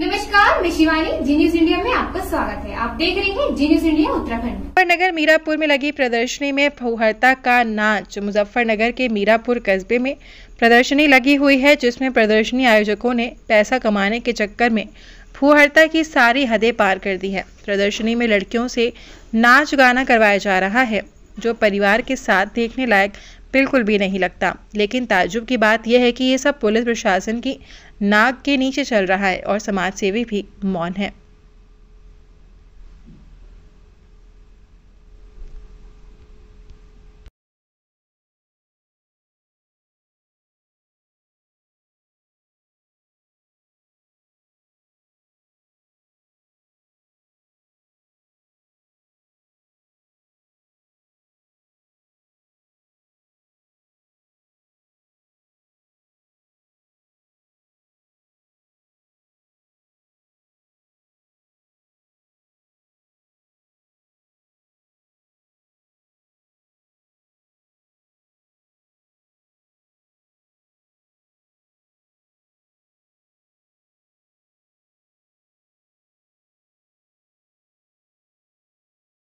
नमस्कार मैं शिवानी जी News India में आपका स्वागत है आप देख रहे हैं जी न्यूज इंडिया उत्तराखंड मुजफ्फरनगर मीरापुर में लगी प्रदर्शनी में फोहरता का नाच मुजफ्फरनगर के मीरापुर कस्बे में प्रदर्शनी लगी हुई है जिसमें प्रदर्शनी आयोजकों ने पैसा कमाने के चक्कर में फूहरता की सारी हदें पार कर दी है प्रदर्शनी में लड़कियों से नाच गाना करवाया जा रहा है जो परिवार के साथ देखने लायक बिल्कुल भी नहीं लगता लेकिन ताजुब की बात यह है कि ये सब पुलिस प्रशासन की नाक के नीचे चल रहा है और समाज सेवी भी मौन है